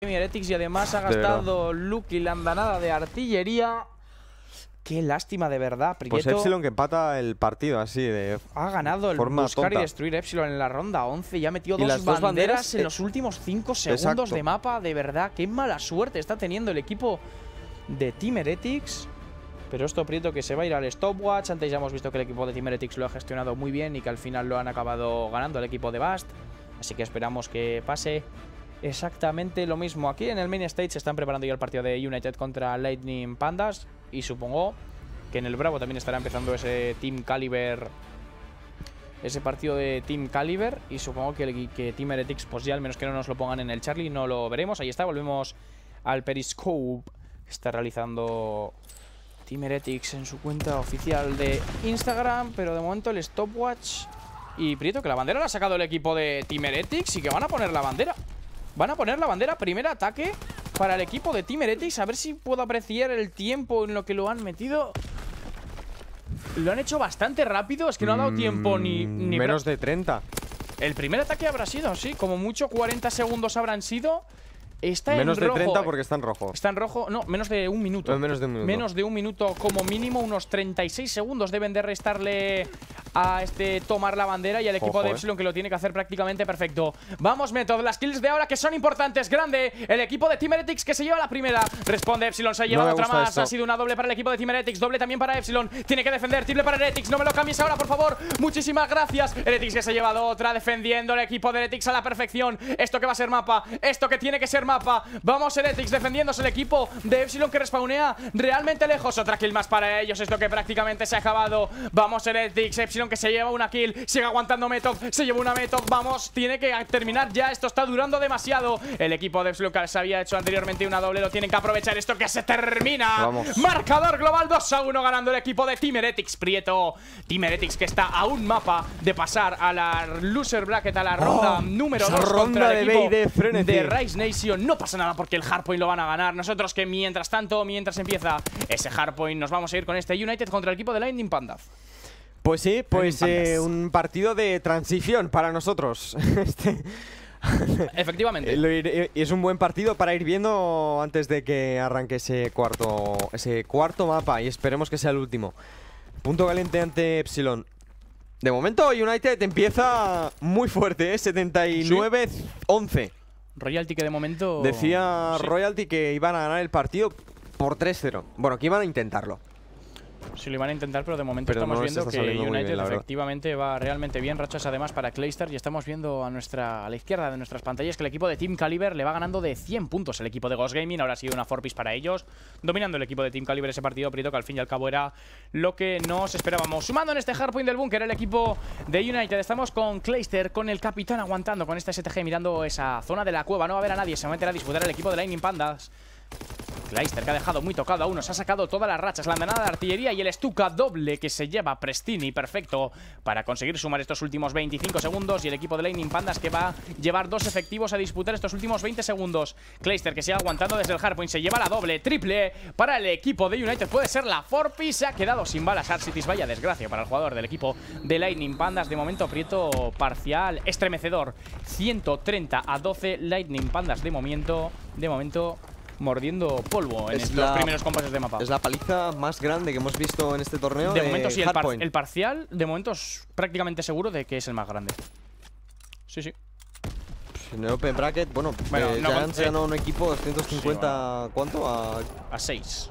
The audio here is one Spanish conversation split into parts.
y además ha gastado Lucky la andanada de artillería. Qué lástima de verdad, Prieto. Pues Epsilon que empata el partido así de Ha ganado el buscar y destruir Epsilon en la ronda 11 y ha metido dos, banderas, en eh, los últimos 5 segundos de mapa. De verdad, qué mala suerte está teniendo el equipo de Team Heretics. Pero esto Prieto que se va a ir al stopwatch. Antes ya hemos visto que el equipo de Team lo ha gestionado muy bien y que al final lo han acabado ganando el equipo de Bast. Así que esperamos que pase exactamente lo mismo. Aquí en el main stage se están preparando ya el partido de United contra Lightning Pandas. Y supongo que en el Bravo también estará empezando ese Team Caliber. Ese partido de Team Caliber. Y supongo que, el, Team Heretics, pues ya al menos que no nos lo pongan en el Charlie, no lo veremos. Ahí está, volvemos al Periscope. Que está realizando Team Heretics en su cuenta oficial de Instagram. Pero de momento el stopwatch. Y Prieto, que la bandera la ha sacado el equipo de Team Heretics y que van a poner la bandera. Van a poner la bandera, primer ataque para el equipo de Timerete. Y A ver si puedo apreciar el tiempo en lo que lo han metido. Lo han hecho bastante rápido, es que no ha dado mm, tiempo ni, Menos de 30. El primer ataque habrá sido, sí, como mucho 40 segundos habrán sido. Está menos en rojo. de 30 eh. porque está en rojo. Está en rojo, no, menos de un minuto. menos de un minuto. Menos de un minuto como mínimo, unos 36 segundos deben de restarle a este tomar la bandera y al equipo de eh. Epsilon que lo tiene que hacer prácticamente perfecto. Vamos, Method, las kills de ahora que son importantes, grande. El equipo de Team que se lleva la primera. Responde Epsilon, se ha llevado otra más. Ha sido una doble para el equipo de Team doble también para Epsilon. Tiene que defender, triple para Heretics. No me lo cambies ahora, por favor. Muchísimas gracias. Heretics que se ha llevado otra, defendiendo el equipo de Heretics a la perfección. Esto que va a ser mapa, esto que tiene que ser mapa. Vamos, Heretics, defendiéndose el equipo de Epsilon que respawnea realmente lejos. Otra kill más para ellos, esto que prácticamente se ha acabado. Vamos, Heretics, que se lleva una kill Sigue aguantando metop se lleva una metop Vamos, tiene que terminar ya, esto está durando demasiado El equipo de que se había hecho anteriormente una doble Lo tienen que aprovechar esto que se termina Marcador global 2 a 1 ganando el equipo de Timeretics Prieto Team que está a un mapa de pasar a la Loser Bracket A la oh, ronda número 2 contra el equipo de, de, de Rise Nation No pasa nada porque el Hardpoint lo van a ganar Nosotros que mientras tanto, mientras empieza ese Hardpoint Nos vamos a ir con este United contra el equipo de Lightning Panda pues sí, pues eh, un partido de transición para nosotros. Este, Efectivamente eh, Y es un buen partido para ir viendo antes de que arranque ese cuarto, ese cuarto mapa y esperemos que sea el último. Punto caliente ante Epsilon. De momento United empieza muy fuerte, 79 ¿eh? 79-11. Royalty que de momento... Decía Royalty que iban a ganar el partido por 3-0. Bueno, que iban a intentarlo. Si lo iban a intentar, pero de momento estamos viendo que United efectivamente va realmente bien. Rachas además para Claystar y estamos viendo a nuestra la izquierda de nuestras pantallas que el equipo de Team Caliber le va ganando de 100 puntos. El equipo de Ghost Gaming ahora ha sido una forpis para ellos, dominando el equipo de Team Caliber ese partido, Prieto que al fin y al cabo era lo que nos esperábamos. Sumando en este hardpoint del búnker el equipo de United. Estamos con Clayster, con el capitán aguantando con esta STG, mirando esa zona de la cueva. No va a ver a nadie, se va a meter a disputar el equipo de Lightning Pandas. Kleister que ha dejado muy tocado a uno, se ha sacado todas las rachas, la andanada de artillería y el estuca doble que se lleva Prestini, perfecto para conseguir sumar estos últimos 25 segundos y el equipo de Lightning Pandas que va a llevar dos efectivos a disputar estos últimos 20 segundos. Kleister que sigue aguantando desde el hardpoint, se lleva la doble, triple para el equipo de United, puede ser la Forpi, se ha quedado sin balas City. vaya desgracia para el jugador del equipo de Lightning Pandas, de momento aprieto parcial, estremecedor, 130 a 12, Lightning Pandas de momento, de momento mordiendo polvo en los primeros compases de mapa. Es la paliza más grande que hemos visto en este torneo. De, momento sí, el, parcial, de momento prácticamente seguro de que es el más grande. Sí, sí. en el Open Bracket, bueno, eh, han eh, un equipo 250, ¿cuánto? A, a 6.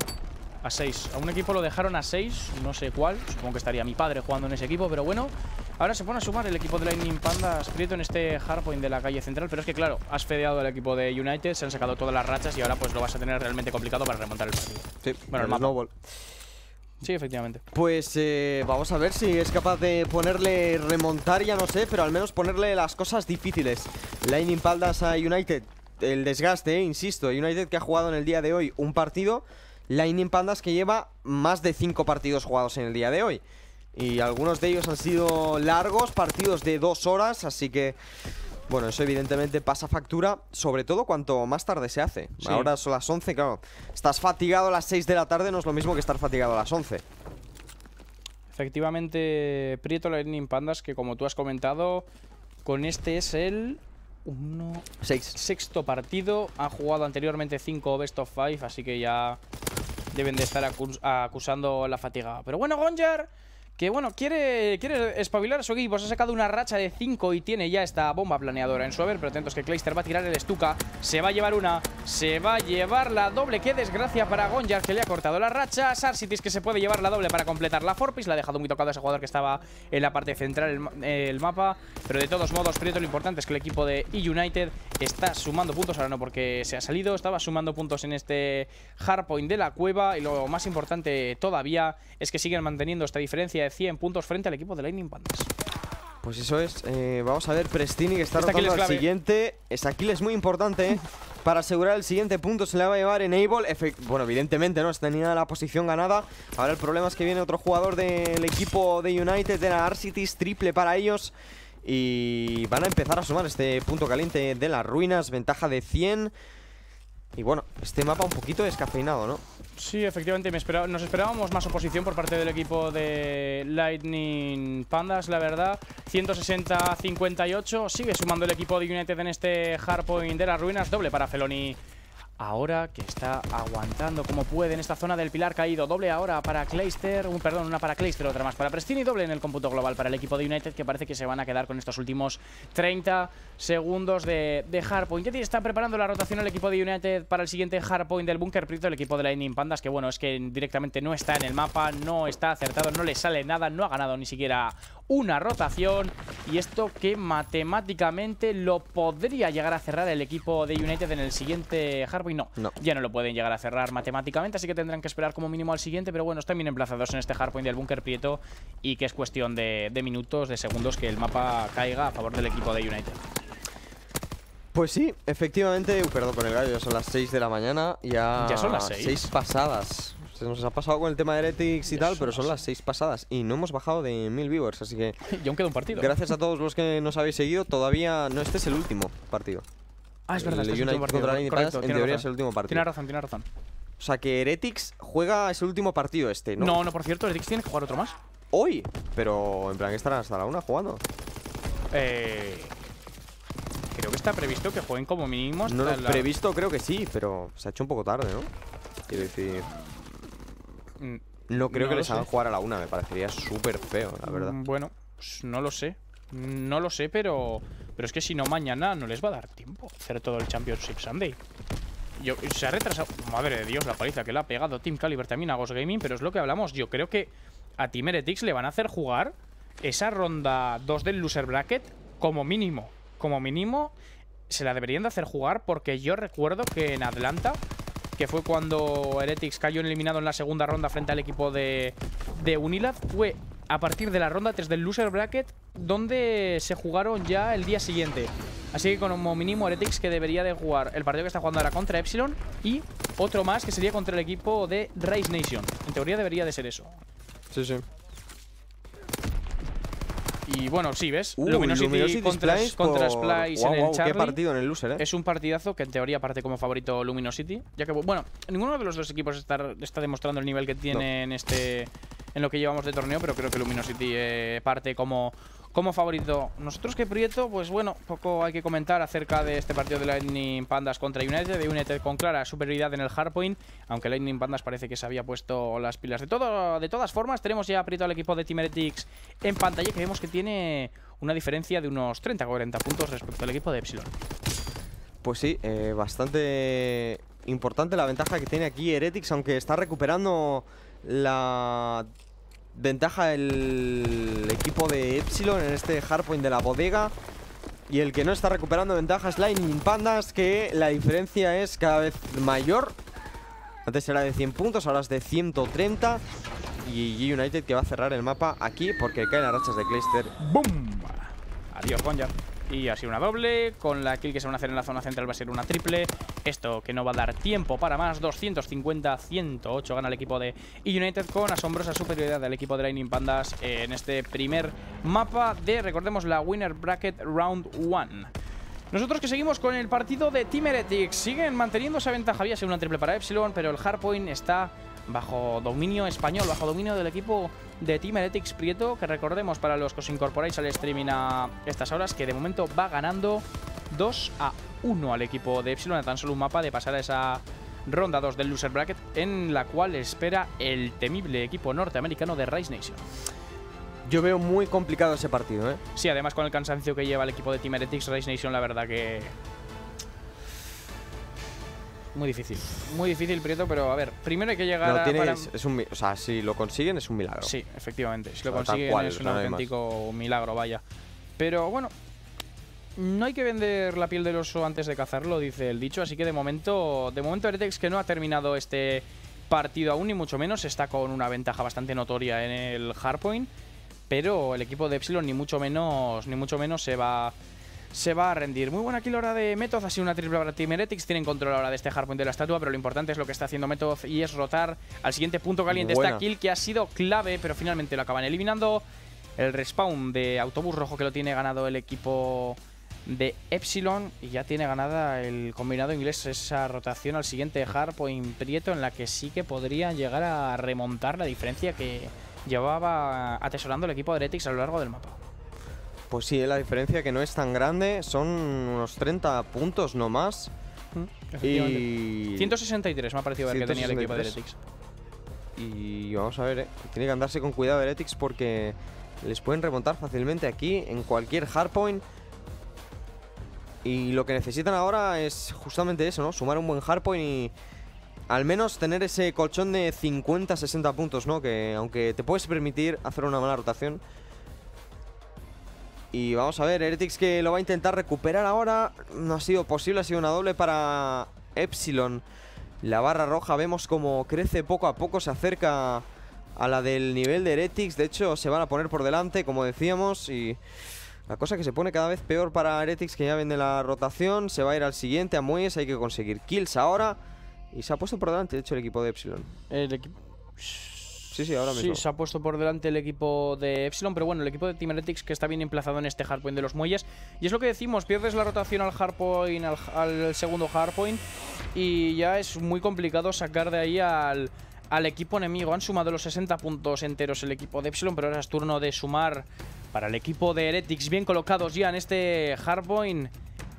A 6. A un equipo lo dejaron a 6, no sé cuál. Supongo que estaría mi padre jugando en ese equipo, pero bueno. Ahora se pone a sumar el equipo de Lightning Panda escrito en este hardpoint de la calle central. Pero es que, claro, has fedeado al equipo de United, se han sacado todas las rachas y ahora pues lo vas a tener realmente complicado para remontar el partido. Sí, bueno, el, mapa. Sí, efectivamente. Pues eh, vamos a ver si es capaz de ponerle remontar, ya no sé, pero al menos ponerle las cosas difíciles. Lightning Pandas a United. El desgaste, eh, insisto. United que ha jugado en el día de hoy un partido Lightning Pandas que lleva más de 5 partidos jugados en el día de hoy. Y algunos de ellos han sido largos, partidos de 2 horas, así que... Bueno, eso evidentemente pasa factura, sobre todo cuanto más tarde se hace. Ahora son las 11, claro. Estás fatigado a las 6 de la tarde, no es lo mismo que estar fatigado a las 11. Efectivamente, Prieto Lightning Pandas, que como tú has comentado, con este es el uno, Sexto partido. Han jugado anteriormente cinco best of Five, así que ya deben de estar acusando la fatiga. Pero bueno, Gonjar... Que bueno, quiere, quiere espabilar a su equipo. Se ha sacado una racha de 5 y tiene ya esta bomba planeadora en su haber. Pero atentos que Clayster va a tirar el estuca. Se va a llevar una. Se va a llevar la doble. Qué desgracia para Gonjar que le ha cortado la racha. Sarsitis que se puede llevar la doble para completar la Forpis. La ha dejado muy tocado a ese jugador que estaba en la parte central el, mapa. Pero de todos modos, Prieto, lo importante es que el equipo de E United está sumando puntos. Ahora no porque se ha salido. Estaba sumando puntos en este hardpoint de la cueva. Y lo más importante todavía es que siguen manteniendo esta diferencia 100 puntos frente al equipo de Lightning Pandas. Pues eso es, eh, vamos a ver Prestini que está atacando rotando al siguiente Esa kill es muy importante ¿eh? Para asegurar el siguiente punto se le va a llevar Enable Able. Bueno, evidentemente no, está tenía la posición ganada Ahora el problema es que viene otro jugador del equipo de United De la R-Cities, triple para ellos Y van a empezar a sumar este punto caliente de las ruinas Ventaja de 100 Y bueno, este mapa un poquito descafeinado, ¿no? Sí, efectivamente, nos esperábamos más oposición por parte del equipo de Lightning Pandas, la verdad. 160-58, sigue sumando el equipo de United en este Hardpoint de las Ruinas, doble para Feloni Ahora que está aguantando como puede en esta zona del pilar caído. Doble ahora para Clayster. Un, perdón, una para Clayster, otra más para Prestini. Doble en el cómputo global para el equipo de United que parece que se van a quedar con estos últimos 30 segundos de, de hardpoint. Ya está preparando la rotación el equipo de United para el siguiente hardpoint del búnker Prito. El equipo de Lightning Pandas que bueno, es que directamente no está en el mapa, no está acertado, no le sale nada, no ha ganado ni siquiera una rotación. Y esto que matemáticamente lo podría llegar a cerrar el equipo de United en el siguiente hardpoint y no. Ya no lo pueden llegar a cerrar matemáticamente, así que tendrán que esperar como mínimo al siguiente. Pero bueno, están bien emplazados en este hardpoint del búnker Prieto y que es cuestión de, minutos, de segundos, que el mapa caiga a favor del equipo de United. Pues sí, efectivamente, perdón con el gallo, ya son las 6 de la mañana, ya, ya son las 6. pasadas. Se nos ha pasado con el tema de Heretics y tal, pero son las 6 pasadas y no hemos bajado de 1000 viewers, así que... y aún queda un partido. Gracias a todos los que nos habéis seguido, todavía no este es el último partido. Ah, es verdad. El, el United partido, contra en teoría es el último partido. Tiene razón, tiene razón. O sea que Heretics juega ese último partido este, ¿no? No, no, por cierto, Heretics tiene que jugar otro más. Hoy, pero en plan estarán hasta la una jugando. Eh, creo que está previsto que jueguen como mínimo. no previsto, creo que sí, pero se ha hecho un poco tarde, ¿no? Quiero decir. No creo mm, que les hagan jugar a la una, me parecería súper feo, la verdad. Mm, bueno, pues no lo sé. No lo sé, pero pero es que si no, mañana no les va a dar tiempo hacer todo el Championship Sunday. se ha retrasado. Madre de Dios, la paliza que le ha pegado Team Caliber también a Ghost Gaming. Pero es lo que hablamos. Yo creo que a Team Heretics le van a hacer jugar esa ronda 2 del loser bracket como mínimo. Como mínimo se la deberían de hacer jugar porque yo recuerdo que en Atlanta, que fue cuando Heretics cayó eliminado en la segunda ronda frente al equipo de, de Unilad, fue a partir de la ronda 3 del loser bracket donde se jugaron ya el día siguiente. Así que como mínimo Heretics que debería de jugar el partido que está jugando ahora contra Epsilon y otro más que sería contra el equipo de Race Nation. En teoría debería de ser eso. Sí, sí. Y bueno, sí, ¿ves? Luminosity, contra, Splice, en el partido en el ¿eh? Es un partidazo que en teoría parte como favorito Luminosity. Ya que, bueno, ninguno de los dos equipos está, demostrando el nivel que tiene en este en lo que llevamos de torneo, pero creo que Luminosity eh, parte como, como favorito. Nosotros que proyecto pues bueno, poco hay que comentar acerca de este partido de Lightning Pandas contra United, de United con clara superioridad en el hardpoint, aunque Lightning Pandas parece que se había puesto las pilas. De, todo, de todas formas, tenemos ya Prieto al equipo de Team Heretics en pantalla, que vemos que tiene una diferencia de unos 30 40 puntos respecto al equipo de Epsilon. Pues sí, eh, bastante importante la ventaja que tiene aquí Heretics, aunque está recuperando la Ventaja el equipo de Epsilon en este hardpoint de la bodega. Y el que no está recuperando ventaja es Lightning Pandas, que la diferencia es cada vez mayor. Antes era de 100 puntos, ahora es de 130. Y United que va a cerrar el mapa aquí porque caen las rachas de cluster. ¡Bum! Adiós, Bonja. Y así una doble. Con la kill que se van a hacer en la zona central va a ser una triple. Esto que no va a dar tiempo para más. 250-108 gana el equipo de United con asombrosa superioridad del equipo de Lightning Pandas en este primer mapa de, recordemos, la Winner Bracket Round 1. Nosotros que seguimos con el partido de Team Siguen manteniendo esa ventaja. Había sido una triple para Epsilon, pero el Hardpoint está bajo dominio español, bajo dominio del equipo de Team Heretics Prieto, que recordemos para los que os incorporáis al streaming a estas horas, que de momento va ganando 2 a 1 al equipo de Epsilon, a tan solo un mapa de pasar a esa ronda 2 del Loser Bracket, en la cual espera el temible equipo norteamericano de Rise Nation. Yo veo muy complicado ese partido, ¿eh? Sí, además con el cansancio que lleva el equipo de Team Heretics, Rise Nation la verdad que muy difícil. Muy difícil, Prieto, pero a ver, primero hay que llegar a. o sea, si lo consiguen es un milagro. Sí, efectivamente. Si lo consiguen es un auténtico milagro, vaya. Pero bueno, no hay que vender la piel del oso antes de cazarlo, dice el dicho. Así que de momento, de momento Eretex que no ha terminado este partido aún, ni mucho menos. Está con una ventaja bastante notoria en el hardpoint. Pero el equipo de Epsilon ni mucho menos, ni mucho menos se va se va a rendir. Muy buena kill ahora de Metoz, ha sido una triple para Team Heretics, tienen control ahora de este hardpoint de la estatua, pero lo importante es lo que está haciendo Metoz y es rotar al siguiente punto caliente esta kill que ha sido clave, pero finalmente lo acaban eliminando. El respawn de autobús rojo que lo tiene ganado el equipo de Epsilon y ya tiene ganada el combinado inglés esa rotación al siguiente hardpoint Prieto en la que sí que podrían llegar a remontar la diferencia que llevaba atesorando el equipo de Heretics a lo largo del mapa. Pues sí, eh, la diferencia que no es tan grande, son unos 30 puntos no más. Mm, y 163 me ha parecido ver que tenía el equipo de Heretics. Y vamos a ver, eh, tiene que andarse con cuidado Heretics porque les pueden remontar fácilmente aquí en cualquier hardpoint. Y lo que necesitan ahora es justamente eso, ¿no? Sumar un buen hardpoint y al menos tener ese colchón de 50-60 puntos, ¿no? Que aunque te puedes permitir hacer una mala rotación, y vamos a ver, Eretix que lo va a intentar recuperar ahora. No ha sido posible, ha sido una doble para Epsilon. La barra roja vemos como crece poco a poco, se acerca a la del nivel de Heretics. De hecho, se van a poner por delante, como decíamos, y... La cosa que se pone cada vez peor para Heretics, que ya vende la rotación. Se va a ir al siguiente, a Muyes Hay que conseguir kills ahora. Y se ha puesto por delante, de hecho, el equipo de Epsilon. El equipo... Sí, ahora se ha puesto por delante el equipo de Epsilon, pero bueno, el equipo de Heretics que está bien emplazado en este hardpoint de los muelles. Y es lo que decimos, pierdes la rotación al hardpoint, al, segundo hardpoint, y ya es muy complicado sacar de ahí al, al equipo enemigo. Han sumado los 60 puntos enteros el equipo de Epsilon, pero ahora es turno de sumar para el equipo de Heretics. Bien colocados ya en este hardpoint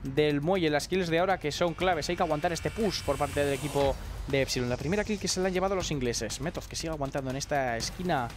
del muelle. Las kills de ahora que son claves. Hay que aguantar este push por parte del equipo de Epsilon. La primera kill que se la han llevado los ingleses. Metov que sigue aguantando en esta esquina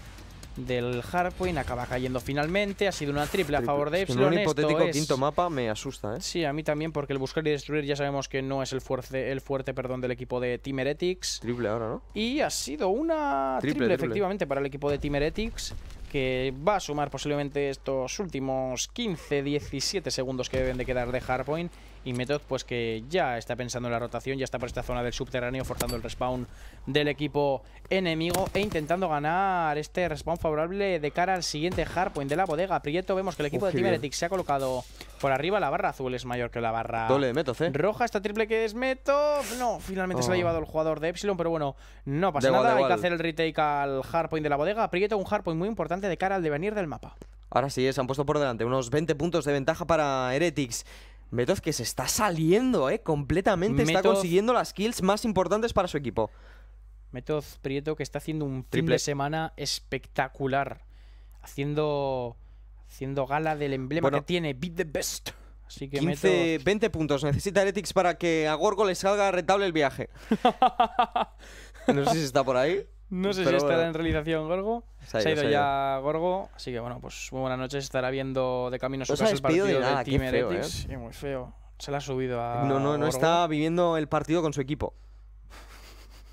del Hardpoint, Acaba cayendo finalmente. Ha sido una triple a favor de Epsilon. Es un hipotético quinto mapa me asusta, ¿eh? Sí, a mí también, porque el buscar y destruir ya sabemos que no es el fuerte, el fuerte perdón, del equipo de Timeretics. Triple ahora, ¿no? Y ha sido una triple, efectivamente, para el equipo de Timeretics, Que va a sumar posiblemente estos últimos 15-17 segundos que deben de quedar de Hardpoint y Method, pues que ya está pensando en la rotación, ya está por esta zona del subterráneo, forzando el respawn del equipo enemigo e intentando ganar este respawn favorable de cara al siguiente hardpoint de la bodega. Prieto, vemos que el equipo de Team se ha colocado por arriba. La barra azul es mayor que la barra ¿eh? roja. Esta triple que es Method. No, finalmente se la ha oh. llevado el jugador de Epsilon, pero bueno, no pasa nada. Hay que hacer el retake al hardpoint de la bodega. Prieto, un hardpoint muy importante de cara al devenir del mapa. Ahora sí, se han puesto por delante unos 20 puntos de ventaja para Heretics. Metoz que se está saliendo, ¿eh? Completamente está consiguiendo las kills más importantes para su equipo. Metoz Prieto que está haciendo un Triple. fin de semana espectacular. Haciendo, haciendo gala del emblema que tiene, Beat the Best. Así que 15, 20 puntos necesita Heretics para que a Gorgo le salga rentable el viaje. no sé si está por ahí. No sé si estará en realización Gorgo. Se ha ido, ya Gorgo. Así que bueno, pues muy buenas noches. Estará viendo de camino su casa el partido de, nada, Team feo, ¿eh? muy feo. Se la ha subido a. No, no, no está viviendo el partido con su equipo.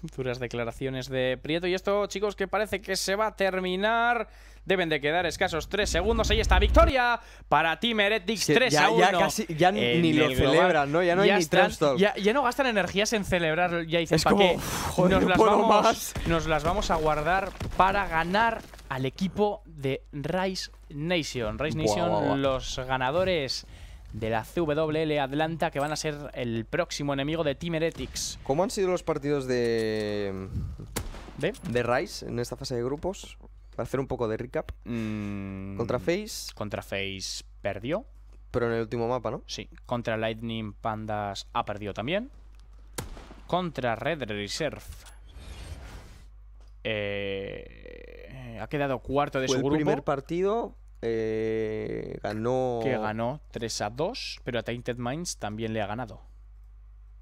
Duras declaraciones de Prieto. Y esto, chicos, que parece que se va a terminar. Deben de quedar escasos 3 segundos. Ahí está, victoria para Team Heretics 3 a 1. Ya casi, ni lo celebran, ¿no? Ya no hay ni ya, ya, no gastan energías en celebrar. Ya dicen, ¿para qué? Joder, nos, las vamos, más. nos las vamos a guardar para ganar al equipo de Rice Nation. Rice Nation, los ganadores de la CWL Atlanta, que van a ser el próximo enemigo de Team Heretics. ¿Cómo han sido los partidos de... ¿De? De Rice en esta fase de grupos. Para hacer un poco de recap. Mm, contra Face. Contra Face perdió. Pero en el último mapa, ¿no? Sí. Contra Lightning Pandas ha perdido también. Contra Red Reserve. Eh, eh, ha quedado cuarto de su primer partido eh, ganó. Que ganó 3 a 2, pero a Tainted Minds también le ha ganado.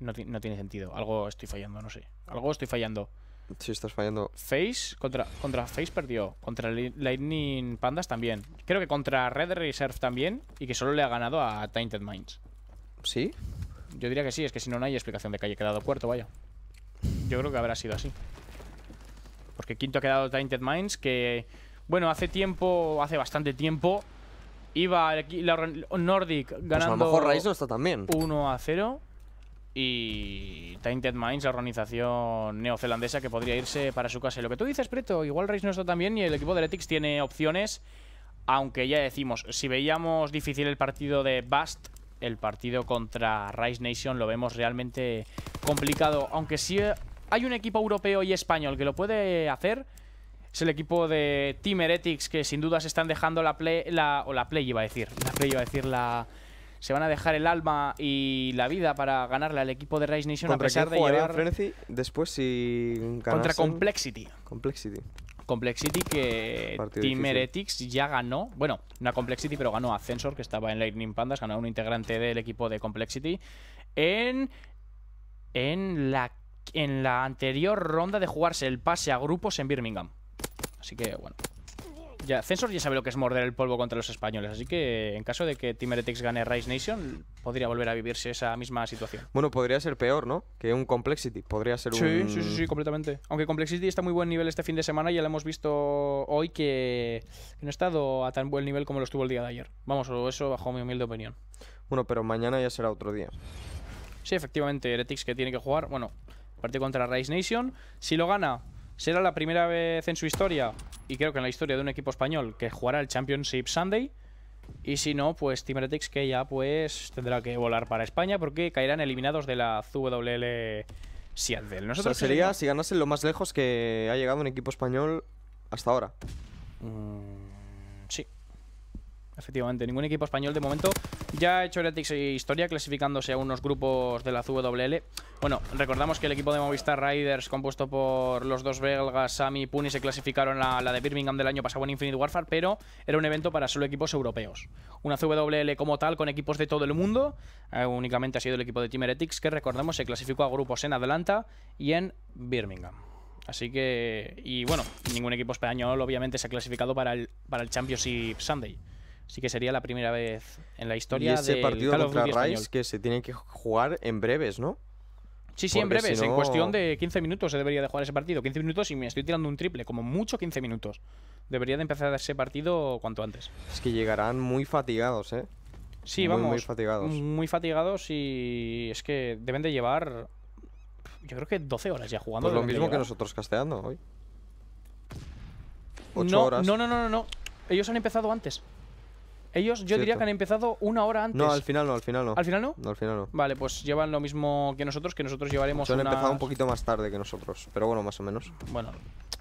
no tiene sentido. Algo estoy fallando, no sé. Algo estoy fallando. Si estás fallando. Face, contra, contra Face perdió. Contra Lightning Pandas también. Creo que contra Red Reserve también. Y que solo le ha ganado a Tainted Minds. ¿Sí? Yo diría que sí, es que si no, no hay explicación de que haya quedado cuarto, vaya. Yo creo que habrá sido así. Porque quinto ha quedado Tainted Minds, que, bueno, hace tiempo, hace bastante tiempo, iba la, Nordic ganando. Pues a lo mejor está también. 1 a 0 y Tainted Minds, la organización neozelandesa que podría irse para su casa. lo que tú dices, Preto, igual rise no también y el equipo de Letics tiene opciones, aunque ya decimos, si veíamos difícil el partido de Bast, el partido contra Rise Nation lo vemos realmente complicado, aunque sí eh, hay un equipo europeo y español que lo puede hacer. Es el equipo de Team Heretics que sin duda se están dejando la play, o la play iba a decir, la play iba a decir la, se van a dejar el alma y la vida para ganarle al equipo de Rise Nation a pesar de llevar... Frenzy después si ganasen... Contra Complexity. Complexity. Complexity que Team ya ganó. Bueno, una Complexity, pero ganó a Censor, que estaba en Lightning Pandas, ganó a un integrante del equipo de Complexity. En. En la. En la anterior ronda de jugarse el pase a grupos en Birmingham. Así que, bueno, ya, Censor ya sabe lo que es morder el polvo contra los españoles, así que en caso de que Team Heretics gane Rise Nation, podría volver a vivirse esa misma situación. Bueno, podría ser peor, ¿no? Que un Complexity, podría ser sí, un... Sí, sí, sí, completamente. Aunque Complexity está muy buen nivel este fin de semana, ya lo hemos visto hoy que no ha estado a tan buen nivel como lo estuvo el día de ayer. Vamos, eso bajo mi humilde opinión. Bueno, pero mañana ya será otro día. Sí, efectivamente, Heretics que tiene que jugar, bueno, parte contra Rise Nation. Si lo gana, Será la primera vez en su historia, y creo que en la historia de un equipo español, que jugará el Championship Sunday. Y si no, pues Team que ya pues tendrá que volar para España porque caerán eliminados de la ZWL Seattle. Nosotros sería si ganasen lo más lejos que ha llegado un equipo español hasta ahora. Mm. Efectivamente, ningún equipo español de momento ya ha hecho Heretics historia clasificándose a unos grupos de la WL. Bueno, recordamos que el equipo de Movistar Riders, compuesto por los dos belgas, Sami y Puni, se clasificaron a la de Birmingham del año pasado en Infinite Warfare, pero era un evento para solo equipos europeos. Una WL como tal, con equipos de todo el mundo, eh, únicamente ha sido el equipo de Team Heretics, que recordamos se clasificó a grupos en Atlanta y en Birmingham. Así que, y bueno, ningún equipo español obviamente se ha clasificado para el, para el Championship Sunday sí que sería la primera vez en la historia. Y ese partido contra Rice que se tiene que jugar en breves, ¿no? Sí, sí, en breves. En cuestión de 15 minutos se debería de jugar ese partido. 15 minutos y me estoy tirando un triple, como mucho 15 minutos. Debería de empezar ese partido cuanto antes. Es que llegarán muy fatigados, ¿eh? Sí, vamos. Muy fatigados. Muy fatigados y es que deben de llevar. Yo creo que 12 horas ya jugando. Pues lo mismo que nosotros casteando hoy. 8 horas. No, no, no, no, no. Ellos han empezado antes. Ellos, yo diría que han empezado una hora antes. No, al final no, al final no. ¿Al final no? No, al final no. Vale, pues llevan lo mismo que nosotros, que nosotros llevaremos. Se han empezado un poquito más tarde que nosotros, pero bueno, más o menos. Bueno,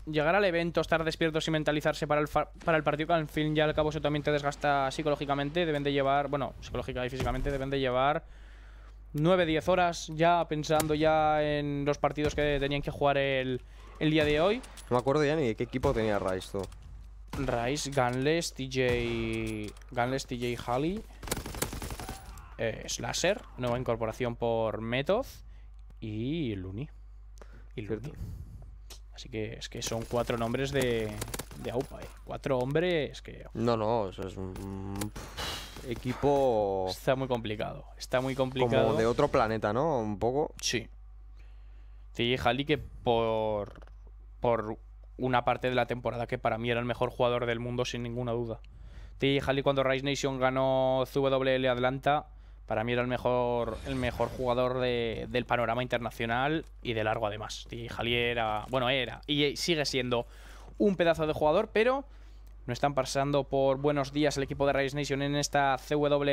llegar al evento, estar despiertos y mentalizarse para el, para el partido, que al fin y al cabo eso también te desgasta psicológicamente. Deben de llevar, bueno, psicológica y físicamente, deben de llevar 9-10 horas ya pensando ya en los partidos que tenían que jugar el, el día de hoy. No me acuerdo ya ni de qué equipo tenía Rice, tú. Rice, Gunless, TJ... Gunless, TJ Halley. Eh, Slasher, nueva incorporación por Method. Y Looney. Y Luni. Así que es que son cuatro nombres de, de AUPA, ¿eh? Cuatro hombres que... No, no, eso es un equipo... Está muy complicado, está muy complicado. Como de otro planeta, ¿no? Un poco. Sí. TJ Halley que por... Por una parte de la temporada que para mí era el mejor jugador del mundo sin ninguna duda. T. Halley cuando Rise Nation ganó CWL Atlanta, para mí era el mejor, el mejor jugador del panorama internacional y de largo además. T. Halley era, bueno, era y sigue siendo un pedazo de jugador, pero no están pasando por buenos días el equipo de Rise Nation en esta CWL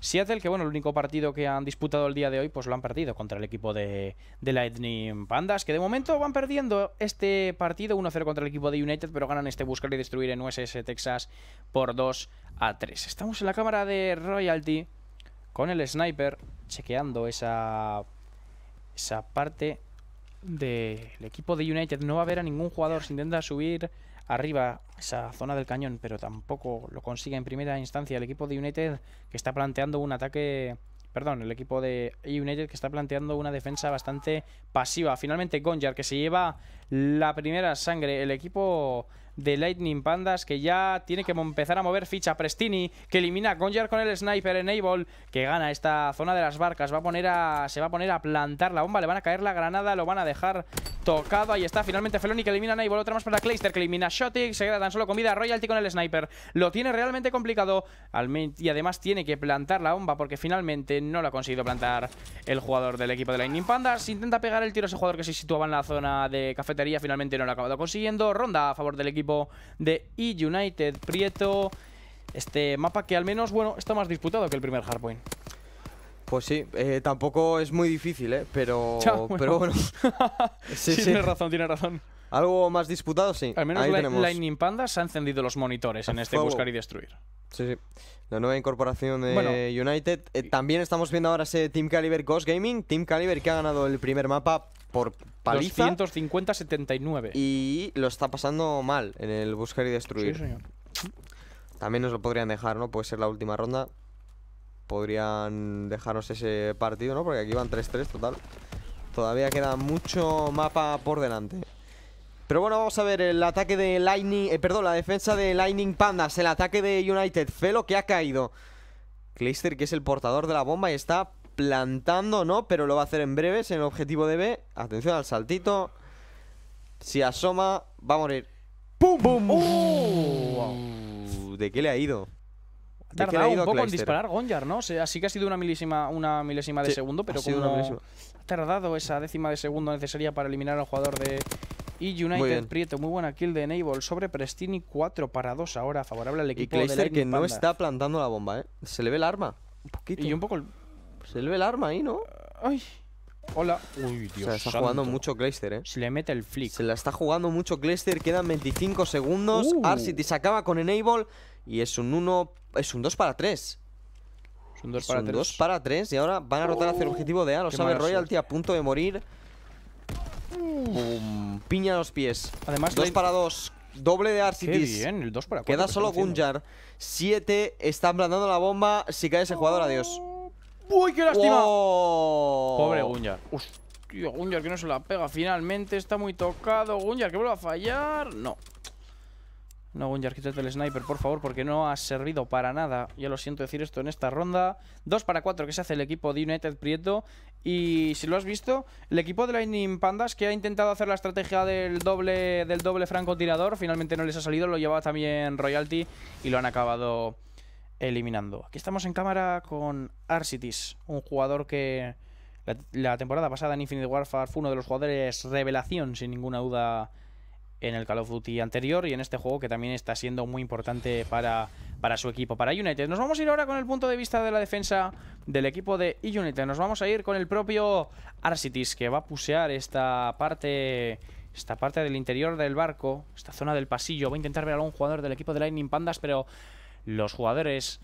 Seattle, que bueno, el único partido que han disputado el día de hoy, pues lo han perdido contra el equipo de, de Lightning Pandas, que de momento van perdiendo este partido 1-0 contra el equipo de United, pero ganan este buscar y destruir en USS Texas por 2 a 3. Estamos en la cámara de Royalty con el sniper, chequeando esa, esa parte del equipo de United. No va a haber a ningún jugador. Se intenta subir arriba esa zona del cañón, pero tampoco lo consigue en primera instancia el equipo de United que está planteando un ataque... Perdón, el equipo de United que está planteando una defensa bastante pasiva. Finalmente Gonjar que se lleva la primera sangre. El equipo de Lightning Pandas que ya tiene que empezar a mover ficha Prestini que elimina a Gonjar con el sniper Enable que gana esta zona de las barcas va a poner a, se va a poner a plantar la bomba le van a caer la granada lo van a dejar tocado ahí está finalmente Feloni que elimina a Enable otra más para Clayster que elimina a se queda tan solo con vida Royalty con el sniper lo tiene realmente complicado y además tiene que plantar la bomba porque finalmente no lo ha conseguido plantar el jugador del equipo de Lightning Pandas intenta pegar el tiro a ese jugador que se situaba en la zona de cafetería finalmente no lo ha acabado consiguiendo ronda a favor del equipo de E United Prieto. Este mapa que al menos, bueno, está más disputado que el primer Hardpoint. Pues sí, eh, tampoco es muy difícil, eh, Pero, pero bueno. razón, tiene razón. Algo más disputado, sí. Al menos la, Lightning Panda se ha encendido los monitores en este buscar y destruir. Sí, sí. La nueva incorporación de United. Eh, también estamos viendo ahora ese Team Caliber Ghost Gaming. Team Caliber que ha ganado el primer mapa por paliza. 79 Y lo está pasando mal en el buscar y destruir. Sí, señor. También nos lo podrían dejar, ¿no? Puede ser la última ronda. Podrían dejarnos ese partido, ¿no? Porque aquí van 3-3 total. Todavía queda mucho mapa por delante. Pero bueno, vamos a ver el ataque de Lightning... Eh, perdón, la defensa de Lightning Pandas. El ataque de United. Felo que ha caído. Clayster, que es el portador de la bomba y está plantando, ¿no? Pero lo va a hacer en breves en el objetivo de B. Atención al saltito. Si asoma, va a morir. ¡Pum, pum! pum ¡Oh! ¿De qué le ha ido? Ha tardado ha un poco en disparar Gonjar, ¿no? Así que ha sido una milésima, una milésima de segundo, pero como ha tardado esa décima de segundo necesaria para eliminar al jugador de y e United Prieto. Muy buena kill de Enable sobre Prestini, 4 para 2 ahora, favorable al equipo y que no está plantando la bomba, ¿eh? Se le ve el arma. Un poquito. Y un poco el se le ve el arma ahí, ¿no? Ay. Hola. Uy, Dios. Se la está jugando mucho Clayster, eh. Se le mete el flick. Se la está jugando mucho Gleister. Quedan 25 segundos. Uh. Arcity se acaba con Enable. Y es un 1. Es un 2 para 3. Es un 2 para 3. 2 para 3. Y ahora van a uh. rotar hacia el objetivo de A. Lo sabe Royalty a punto de morir. Uh. piña los pies. Además, 2 para 2. Doble de Arcity Qué bien, el 2 para 4. Queda solo Gunjar. 7. Está plantando la bomba. Si cae ese jugador, adiós. ¡Uy, qué lástima! Pobre Gunjar. Hostia, Gunjar que no se la pega finalmente. Está muy tocado. Gunjar que vuelve a fallar. No. No, Gunjar, quítate el sniper, por favor, porque no ha servido para nada. Ya lo siento decir esto en esta ronda. 2 para 4 que se hace el equipo de United Prieto. Y si lo has visto, el equipo de Lightning Pandas que ha intentado hacer la estrategia del doble, del doble francotirador, finalmente no les ha salido, lo llevaba también Royalty y lo han acabado eliminando. Aquí estamos en cámara con Arsitis, un jugador que la, temporada pasada en Infinite Warfare fue uno de los jugadores revelación, sin ninguna duda, en el Call of Duty anterior y en este juego que también está siendo muy importante para, para su equipo, para United. Nos vamos a ir ahora con el punto de vista de la defensa del equipo de United. Nos vamos a ir con el propio Arsitis, que va a pusear esta parte esta parte del interior del barco, esta zona del pasillo. Va a intentar ver a algún jugador del equipo de Lightning Pandas, pero los jugadores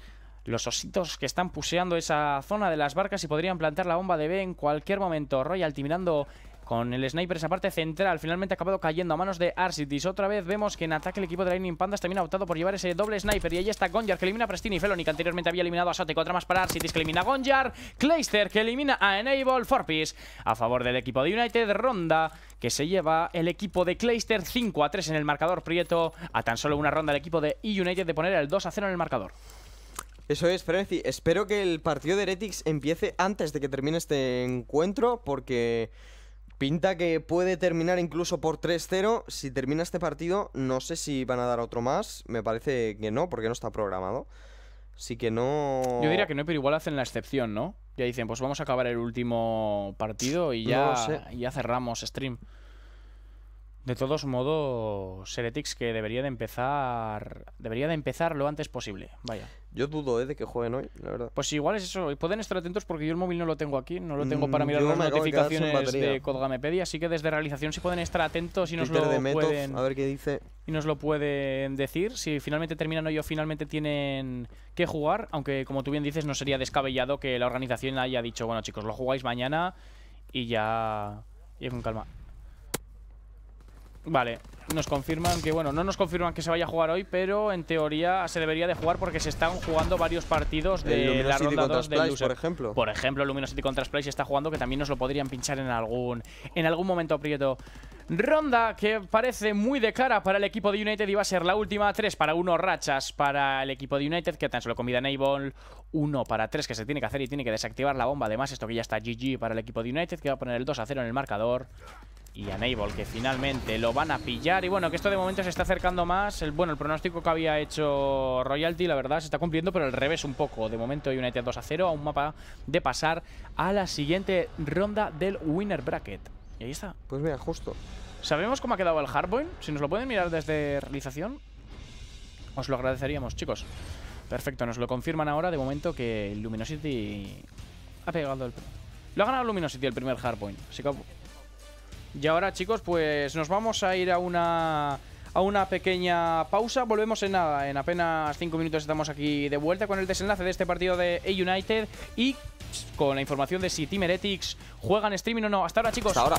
los ositos que están puseando esa zona de las barcas y podrían plantar la bomba de B en cualquier momento. Royal mirando con el sniper esa parte central Finalmente ha acabado cayendo a manos de Arsitis Otra vez vemos que en ataque el equipo de Lightning Pandas También ha optado por llevar ese doble sniper Y ahí está Gonjar que elimina a Prestini Feloni que anteriormente había eliminado a Sotek Otra más para Arsitis que elimina a Gonjar Clayster que elimina a Enable Forpis A favor del equipo de United Ronda que se lleva el equipo de Clayster 5 a 3 en el marcador Prieto A tan solo una ronda el equipo de e United de poner el 2 a 0 en el marcador eso es, Frenzy. Espero que el partido de Heretics empiece antes de que termine este encuentro, porque Pinta que puede terminar incluso por 3-0. Si termina este partido, no sé si van a dar otro más. Me parece que no, porque no está programado. Así que no. Yo diría que no, pero igual hacen la excepción, ¿no? Ya dicen, pues vamos a acabar el último partido y ya, y ya cerramos stream. De todos modos, Heretics que debería de empezar debería de empezar lo antes posible. Vaya. Yo dudo eh, de que jueguen hoy, la verdad. Pues igual es eso. Pueden estar atentos porque yo el móvil no lo tengo aquí, no lo tengo para mm, mirar las notificaciones de, Codgamepedia, así que desde realización sí pueden estar atentos y nos lo pueden a ver qué dice. Y nos lo pueden decir si finalmente terminan hoy o finalmente tienen que jugar, aunque como tú bien dices no sería descabellado que la organización haya dicho, bueno, chicos, lo jugáis mañana y ya y con calma. Vale, nos confirman que, bueno, no nos confirman que se vaya a jugar hoy, pero en teoría se debería de jugar porque se están jugando varios partidos de la ronda 2 de Por ejemplo. Por ejemplo, Luminosity contra Splice está jugando que también nos lo podrían pinchar en algún, en algún momento Prieto Ronda que parece muy de cara para el equipo de United y va a ser la última. 3 para 1 rachas para el equipo de United, que tan solo comida Enable. uno para tres que se tiene que hacer y tiene que desactivar la bomba. Además, esto que ya está GG para el equipo de United, que va a poner el 2 a 0 en el marcador y Enable, que finalmente lo van a pillar. Y bueno, que esto de momento se está acercando más. El, bueno, el pronóstico que había hecho Royalty, la verdad, se está cumpliendo, pero al revés un poco. De momento hay una United 2 a 0, a un mapa de pasar a la siguiente ronda del Winner Bracket. Y ahí está. Pues mira, justo. ¿Sabemos cómo ha quedado el Hardpoint? Si nos lo pueden mirar desde realización, os lo agradeceríamos, chicos. Perfecto, nos lo confirman ahora de momento que Luminosity ha pegado el... Lo ha ganado Luminosity el primer Hardpoint, así que y ahora, chicos, pues nos vamos a ir a una a una pequeña pausa. Volvemos en nada, en apenas 5 minutos estamos aquí de vuelta con el desenlace de este partido de A-United y con la información de si Team juegan streaming o no. Hasta ahora, chicos. ahora.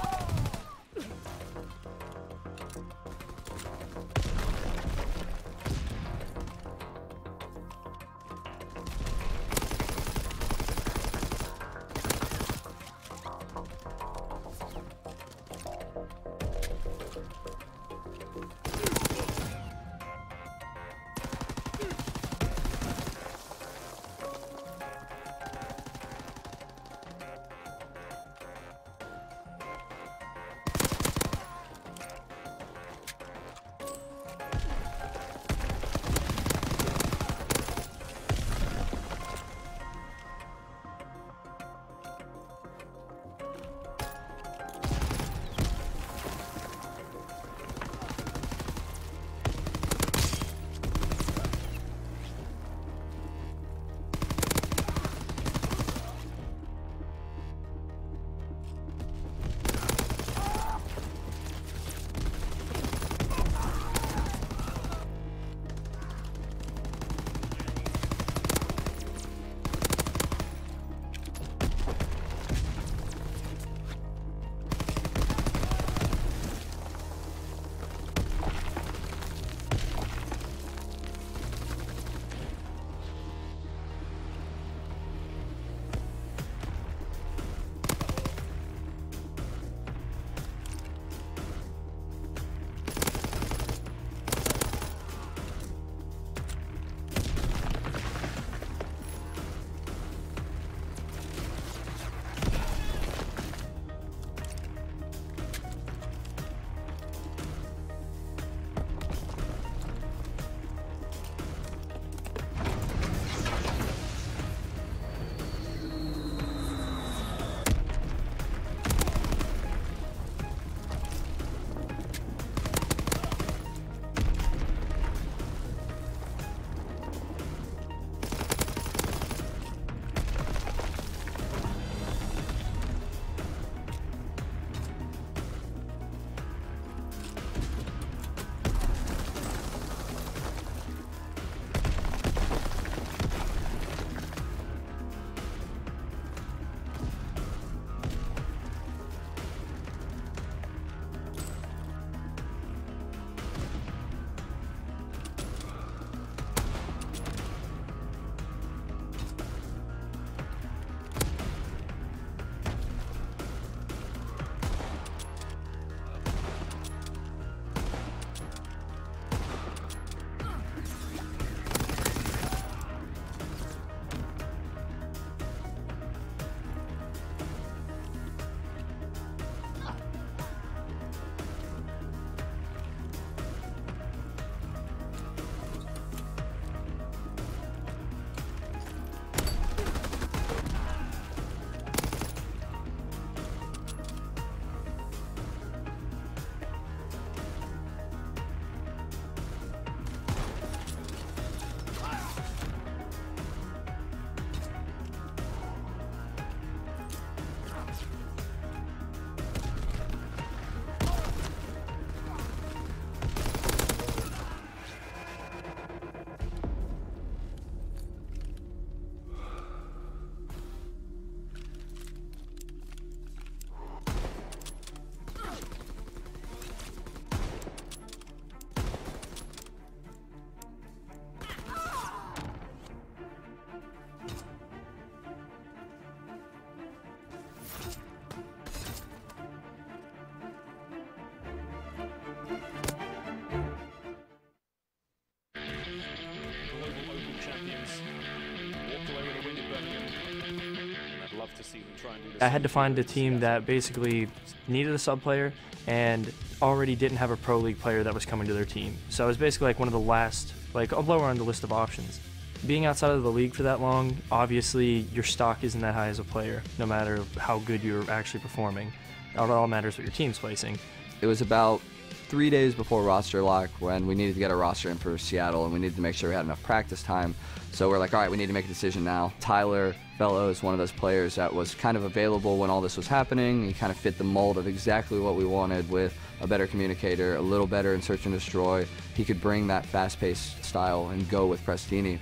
I had to find a team that basically needed a sub player and already didn't have a pro league player that was coming to their team. So I was basically like one of the last, like a lower on the list of options. Being outside of the league for that long, obviously your stock isn't that high as a player, no matter how good you're actually performing. It all matters what your team's placing. It was about three days before roster lock when we needed to get a roster in for Seattle and we needed to make sure we had enough practice time. So we're like, all right, we need to make a decision now. Tyler Bello is one of those players that was kind of available when all this was happening. He kind of fit the mold of exactly what we wanted with a better communicator, a little better in search and destroy. He could bring that fast-paced style and go with Prestini.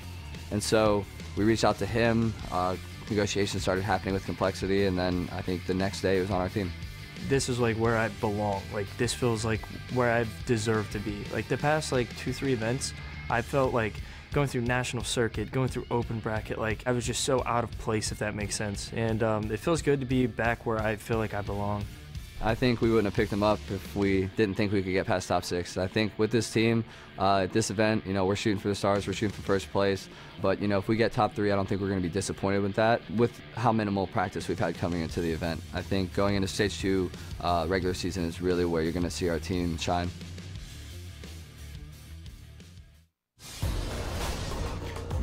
And so we reached out to him. Uh, negotiations started happening with Complexity, and then I think the next day he was on our team. This is like where I belong. Like this feels like where I deserve to be. Like the past like two, three events, I felt like – going through national circuit, going through open bracket, like I was just so out of place, if that makes sense. And um, it feels good to be back where I feel like I belong. I think we wouldn't have picked them up if we didn't think we could get past top six. I think with this team, uh, at this event, you know, we're shooting for the stars, we're shooting for first place. But, you know, if we get top three, I don't think we're going to be disappointed with that, with how minimal practice we've had coming into the event. I think going into stage two, uh, regular season is really where you're going to see our team shine.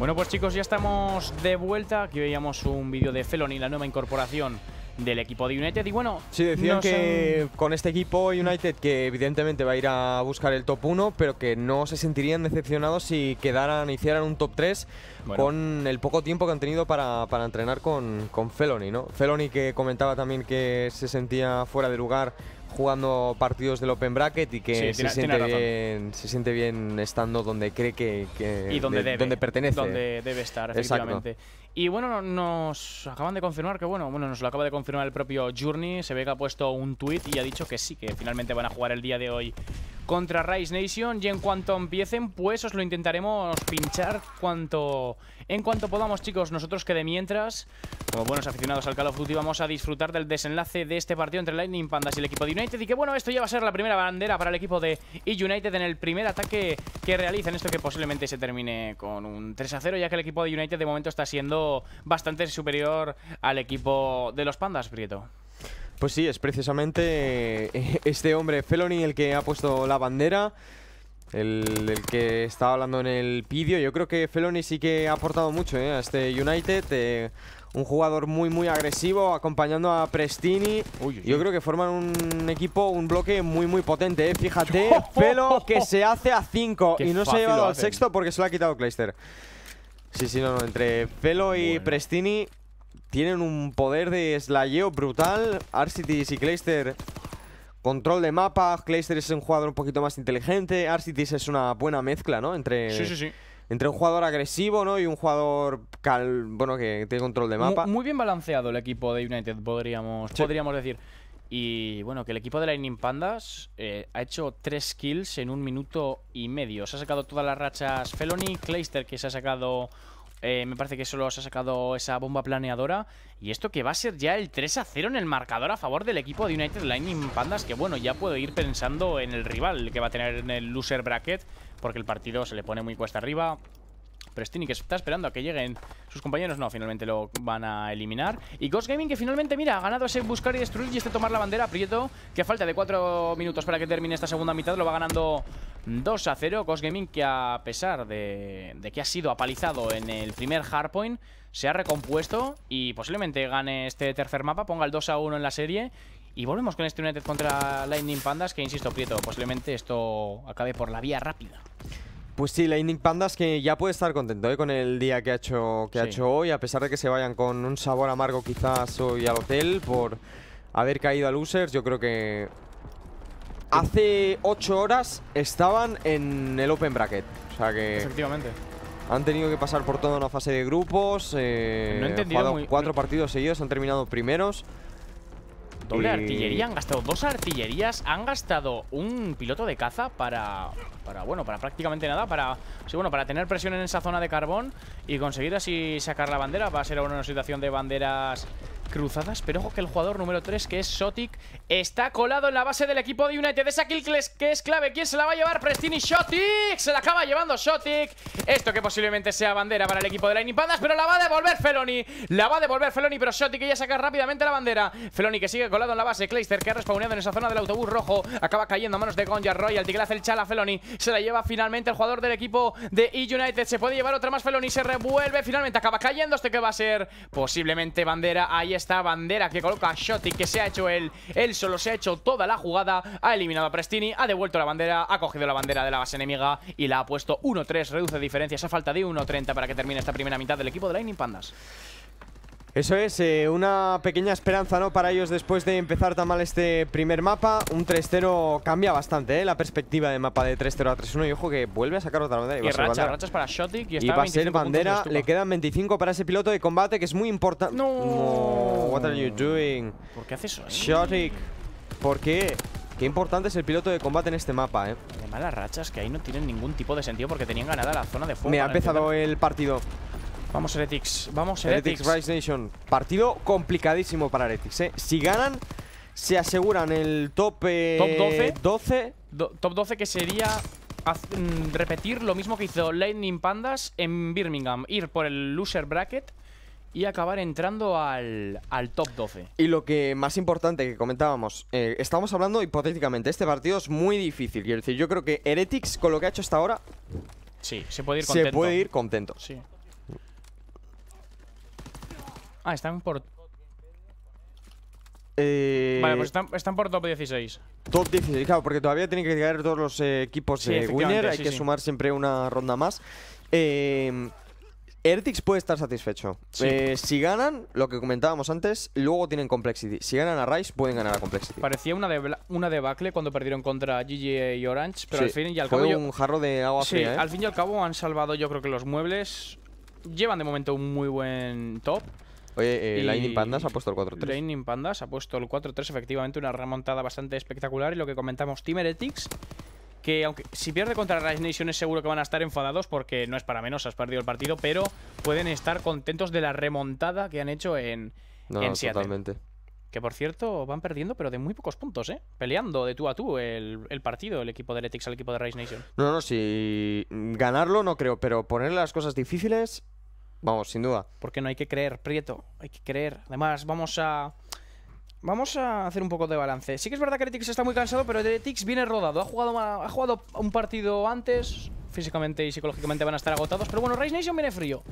Bueno, pues chicos, ya estamos de vuelta. Aquí veíamos un vídeo de Felony, la nueva incorporación del equipo de United. Y bueno, sí, decían que con este equipo United, que evidentemente va a ir a buscar el top 1, pero que no se sentirían decepcionados si quedaran, hicieran un top 3 con el poco tiempo que han tenido para, entrenar con, Felony, ¿no? Felony que comentaba también que se sentía fuera de lugar jugando partidos del Open Bracket y que se, siente bien, se siente bien estando donde cree que, y donde, debe, donde pertenece. Donde debe estar, efectivamente. Y bueno, nos acaban de confirmar que, bueno, bueno, nos lo acaba de confirmar el propio Journey. Se ve que ha puesto un tweet y ha dicho que sí, que finalmente van a jugar el día de hoy contra Rise Nation. Y en cuanto empiecen, pues os lo intentaremos pinchar cuanto en cuanto podamos, chicos. Nosotros que de mientras, como buenos aficionados al Call of Duty, vamos a disfrutar del desenlace de este partido entre Lightning Pandas y el equipo de United. Y que bueno, esto ya va a ser la primera bandera para el equipo de e United en el primer ataque que realicen. Esto que posiblemente se termine con un 3 0, ya que el equipo de United de momento está siendo bastante superior al equipo de los Pandas, Prieto. Pues sí, es precisamente eh, este hombre, Felony, el que ha puesto la bandera. El, que estaba hablando en el pidio. Yo creo que Feloni sí que ha aportado mucho eh, a este United. Eh, un jugador muy, muy agresivo, acompañando a Prestini. Yo creo que forman un equipo, un bloque muy, muy potente. Fíjate, Felo que se hace a 5 y no se ha llevado al sexto porque se lo ha quitado Kleister. Sí, sí, no, no. Entre Felo y Prestini tienen un poder de slayeo brutal. Arcitis y Clayster, control de mapa. Clayster es un jugador un poquito más inteligente. Arcitis es una buena mezcla, ¿no? Entre, sí, sí, sí. Entre un jugador agresivo, ¿no? Y un jugador, bueno, que tiene control de mapa. Muy, muy, bien balanceado el equipo de United, podríamos, podríamos decir. Y bueno, que el equipo de Lightning Pandas eh, ha hecho tres kills en un minuto y medio. Se ha sacado todas las rachas Felony, Clayster que se ha sacado... Eh, me parece que solo se ha sacado esa bomba planeadora. Y esto que va a ser ya el 3 a 0 en el marcador a favor del equipo de United Lightning Pandas. Que bueno, ya puedo ir pensando en el rival que va a tener en el loser bracket. Porque el partido se le pone muy cuesta arriba. Prestini que está esperando a que lleguen sus compañeros. No, finalmente lo van a eliminar. Y Ghost Gaming que finalmente, mira, ha ganado ese buscar y destruir y este tomar la bandera. Prieto, que falta de 4 minutos para que termine esta segunda mitad, lo va ganando 2 a 0. Ghost Gaming que a pesar de, que ha sido apalizado en el primer hardpoint, se ha recompuesto y posiblemente gane este tercer mapa, ponga el 2 a 1 en la serie y volvemos con este United contra Lightning Pandas, que insisto, Prieto, posiblemente esto acabe por la vía rápida. Pues sí, Lightning Pandas que ya puede estar contento ¿eh? con el día que ha hecho que ha hecho hoy, a pesar de que se vayan con un sabor amargo quizás hoy al hotel por haber caído a losers, yo creo que hace 8 horas estaban en el open bracket, o sea que efectivamente han tenido que pasar por toda una fase de grupos, eh, no he entendido cuatro partidos seguidos, han terminado primeros. Doble artillería, han gastado dos artillerías Han gastado un piloto de caza para, para bueno, para prácticamente nada Para, sí, bueno, para tener presión en esa zona de carbón Y conseguir así sacar la bandera Va a ser una situación de banderas cruzadas, pero ojo que el jugador número 3, que es Sotic, está colado en la base del equipo de United. Esa kill que es clave. ¿Quién se la va a llevar? Prestini Sotic. Se la acaba llevando Sotic. Esto que posiblemente sea bandera para el equipo de Lightning Pandas, pero la va a devolver Feloni. La va a devolver Feloni, pero Sotic ella saca rápidamente la bandera. Feloni que sigue colado en la base. Clayster que ha respawnado en esa zona del autobús rojo. Acaba cayendo a manos de Gonja Royal. que le hace el chala Feloni. Se la lleva finalmente el jugador del equipo de E United. Se puede llevar otra más Feloni. Se revuelve. Finalmente acaba cayendo. Este que va a ser posiblemente bandera. Ahí está esta bandera que coloca Shotty Que se ha hecho él, él solo se ha hecho toda la jugada Ha eliminado a Prestini, ha devuelto la bandera Ha cogido la bandera de la base enemiga Y la ha puesto 1-3, reduce diferencias a falta de 1-30 Para que termine esta primera mitad del equipo de Lightning Pandas eso es, eh, una pequeña esperanza ¿no? para ellos después de empezar tan mal este primer mapa. Un 3-0 cambia bastante ¿eh? la perspectiva de mapa de 3-0 a 3-1 y ojo que vuelve a sacar otra bandera. Y, rachas para y, va a ser bandera, le quedan 25 para ese piloto de combate que es muy importante. No. What are you doing? ¿Por qué haces eso? Eh? ¿por qué? Qué importante es el piloto de combate en este mapa, eh. De malas rachas que ahí no tienen ningún tipo de sentido porque tenían ganada la zona de fuego. Me ha empezado el partido. Vamos Heretics, vamos Heretics. Heretics Rise Nation. Partido complicadísimo para Heretics, ¿eh? Si ganan, se aseguran el top, 12. top 12 que sería mm, repetir lo mismo que hizo Lightning Pandas en Birmingham. Ir por el loser bracket y acabar entrando al, top 12. Y lo que más importante que comentábamos, eh, estamos hablando hipotéticamente, este partido es muy difícil. Quiero decir, yo creo que Heretics, con lo que ha hecho hasta ahora... Sí, se puede ir contento. Ah, están por... Eh, vale, pues están, por top 16. Top 16, claro, porque todavía tienen que llegar todos los eh, equipos de eh, winner. Hay que sumar siempre una ronda más. Eh, em, Ertix puede estar satisfecho. si ganan, lo que comentábamos antes, luego tienen Complexity. Si ganan a Rice, pueden ganar a Complexity. Parecía una, una debacle cuando perdieron contra GG y Orange, pero al fin y al cabo. un jarro de agua sí, Al fin y al cabo han salvado, yo creo que los muebles. Llevan de momento un muy buen top. Eh, Lightning Pandas ha puesto el 4-3. Lightning Pandas ha puesto el 4-3, efectivamente, una remontada bastante espectacular. Y lo que comentamos, Team Heretics, que aunque si pierde contra Rise Nation es seguro que van a estar enfadados porque no es para menos, has perdido el partido, pero pueden estar contentos de la remontada que han hecho en, Seattle. Que por cierto, van perdiendo, pero de muy pocos puntos, ¿eh? Peleando de tú a tú el, partido, el equipo de Letix al equipo de Rise Nation. No, no, si ganarlo no creo, pero ponerle las cosas difíciles Vamos, sin duda. Porque no hay que creer, Prieto. Hay que creer. Además, vamos a. Vamos a hacer un poco de balance. Sí que es verdad que Eretix está muy cansado, pero Eretix viene rodado. Ha jugado, ha jugado un partido antes. Físicamente y psicológicamente van a estar agotados. Pero bueno, Race Nation viene frío.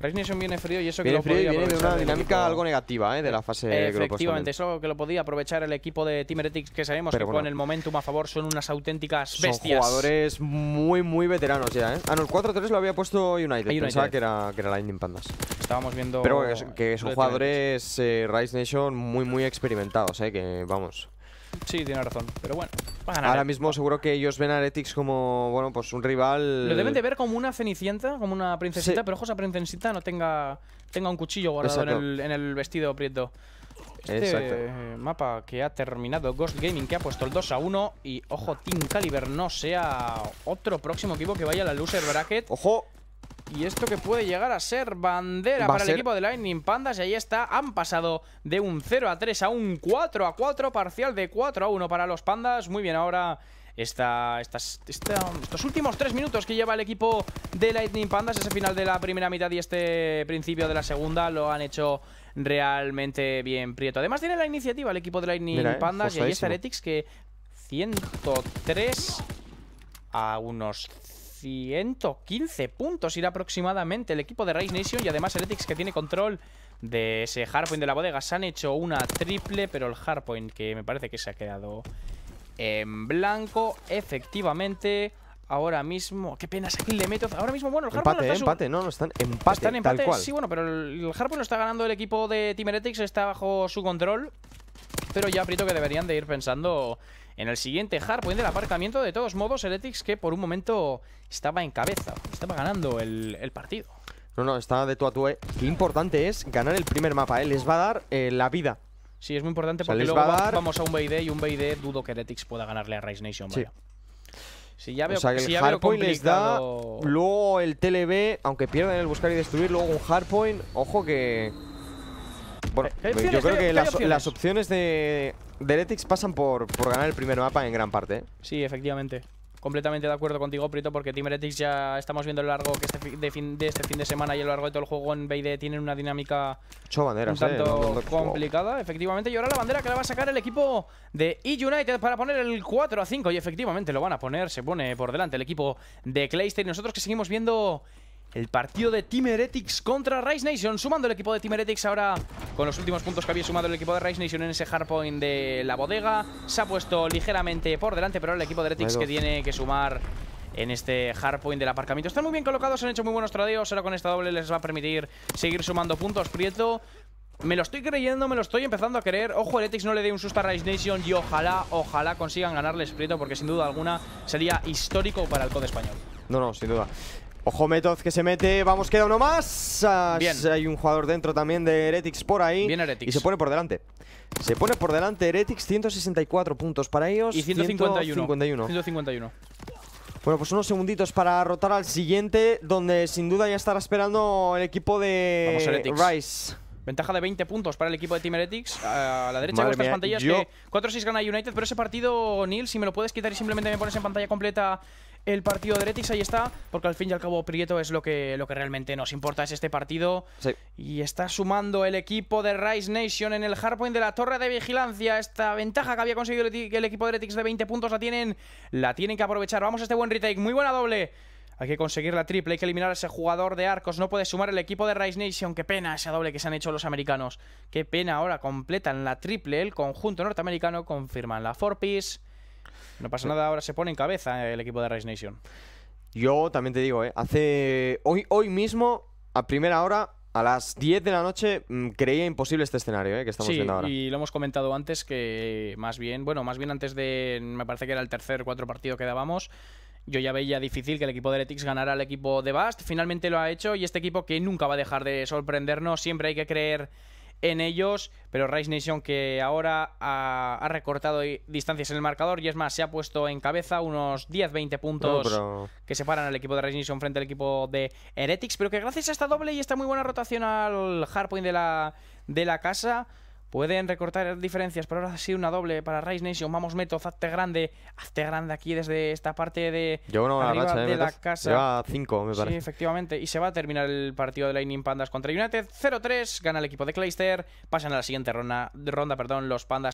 Rise Nation viene frío y eso que lo frío viene una dinámica algo negativa, ¿eh? De la fase Efectivamente, eso que lo podía aprovechar el equipo de Team Heretics, que sabemos que bueno. con el momentum a favor son unas auténticas bestias. Son jugadores muy, muy veteranos ya, ¿eh? Ah, no, el 4-3 lo había puesto United. Pensaba que era, que era Lightning Pandas. Estábamos viendo... Pero que son jugadores eh, Rise Nation muy, muy experimentados, ¿eh? Que, vamos... Sí, tiene razón, pero bueno. para ganar, Ahora mismo seguro que ellos ven a Heretics como, bueno, pues un rival... Lo deben de ver como una cenicienta, como una princesita, pero ojo, esa princesita no tenga, tenga un cuchillo guardado en el, vestido prieto. Este Exacto. mapa que ha terminado Ghost Gaming, que ha puesto el 2 a 1 y, ojo, Team Caliber no sea otro próximo equipo que vaya a la loser bracket. ¡Ojo! Y esto que puede llegar a ser bandera para el equipo de Lightning Pandas. Y ahí está, han pasado de un 0 a 3 a un 4 a 4, parcial de 4 a 1 para los Pandas. Muy bien, ahora... está estos últimos tres minutos que lleva el equipo de Lightning Pandas, ese final de la primera mitad y este principio de la segunda, lo han hecho realmente bien Prieto. Además tiene la iniciativa el equipo de Lightning eh, Pandas y ahí está que 103 a unos 115 puntos irá aproximadamente el equipo de Race Nation y además Heretics que tiene control de ese Hardpoint de la bodega. Se han hecho una triple, pero el Hardpoint que me parece que se ha quedado en blanco, efectivamente... Ahora mismo, qué pena, aquí le meto. Ahora mismo, bueno, el Harpoon empate, eh, empate, no, no están empate, empate, sí, bueno, pero el Harpoon lo está ganando el equipo de Team está bajo su control, pero ya aprieto que deberían de ir pensando en el siguiente hardpoint del aparcamiento. De todos modos, Heretics que por un momento estaba en cabeza, estaba ganando el, partido. No, no, está de tu a tu. Eh. Qué importante es ganar el primer mapa, eh. les va a dar eh, la vida. Sí, es muy importante porque luego vamos a un BID y un BID dudo que Heretics pueda ganarle a Rise Nation. Sí. Si ya veo, que si el hardpoint les da, luego el TLB, aunque pierdan el buscar y destruir, luego un hardpoint, ojo que... Bueno, yo creo que las opciones de Deletics pasan por, por ganar el primer mapa en gran parte. ¿eh? Sí, efectivamente. Completamente de acuerdo contigo, Prito, porque Team ya estamos viendo el largo que este de, fin, de, este fin de semana y a lo largo de todo el juego en BD tienen una dinámica un tanto ¿eh? complicada, efectivamente. Y ahora la bandera que la va a sacar el equipo de E-United para poner el 4 a 5. Y efectivamente lo van a poner, se pone por delante el equipo de Clayster. Y nosotros que seguimos viendo el partido de Team Heretics contra Rise Nation. Sumando el equipo de Team Heretics ahora con los últimos puntos que había sumado el equipo de Rise Nation en ese hardpoint de la bodega. Se ha puesto ligeramente por delante, pero el equipo de Heretics que tiene que sumar en este hardpoint del aparcamiento. Están muy bien colocados, han hecho muy buenos tradeos. Ahora con esta doble les va a permitir seguir sumando puntos. Prieto me lo estoy creyendo, me lo estoy empezando a creer. Ojo, Heretics no le dé un susto a Rise Nation y ojalá, ojalá consigan ganarles Prieto porque sin duda alguna sería histórico para el CODE español. No, no, sin duda. Ojo Metoz que se mete, vamos, queda uno más. Bien. Hay un jugador dentro también de Heretics por ahí. Bien Heretics. Y se pone por delante. Se pone por delante Heretics, 164 puntos para ellos. Y 151. 151. Bueno, pues unos segunditos para rotar al siguiente, donde sin duda ya estará esperando el equipo de Rice. Ventaja de 20 puntos para el equipo de Team Heretics. A la derecha de estas pantallas 4-6 gana United, pero ese partido, Neil, si me lo puedes quitar y simplemente me pones en pantalla completa el partido de Retix, ahí está, porque al fin y al cabo Prieto es lo que, lo que realmente nos importa, es este partido. Y está sumando el equipo de Rise Nation en el hardpoint de la torre de vigilancia. Esta ventaja que había conseguido el, equipo de Retix de 20 puntos la tienen, la tienen que aprovechar. Vamos a este buen retake, muy buena doble. Hay que conseguir la triple, hay que eliminar a ese jugador de arcos. No puede sumar el equipo de Rise Nation. Qué pena ese doble que se han hecho los americanos. Qué pena ahora. Completan la triple. El conjunto norteamericano confirman la four piece no pasa nada, ahora se pone en cabeza el equipo de Rise Nation. Yo también te digo, eh, hace hoy, hoy mismo, a primera hora, a las 10 de la noche mm, creía imposible este escenario eh, que estamos viendo ahora. Y lo hemos comentado antes que más bien, bueno, más bien antes de, me parece que era el tercer cuatro partido que dábamos, yo ya veía difícil que el equipo de Heretics ganara al equipo de Bast. Finalmente lo ha hecho y este equipo que nunca va a dejar de sorprendernos, siempre hay que creer en ellos, pero Rise Nation que ahora ha, recortado distancias en el marcador y es más, se ha puesto en cabeza unos 10-20 puntos que separan al equipo de Rise Nation frente al equipo de Heretics, pero que gracias a esta doble y esta muy buena rotación al hardpoint de la, de la casa Pueden recortar diferencias, pero ahora ha sido una doble para Rise Nation. Vamos, meto hazte grande. Hazte grande aquí desde esta parte de, arriba ¿eh? de la casa. Lleva 5, me parece. Sí, efectivamente. Y se va a terminar el partido de Lightning Pandas contra United. 0-3, gana el equipo de Clayster. Pasan a la siguiente ronda, ronda perdón, los Pandas.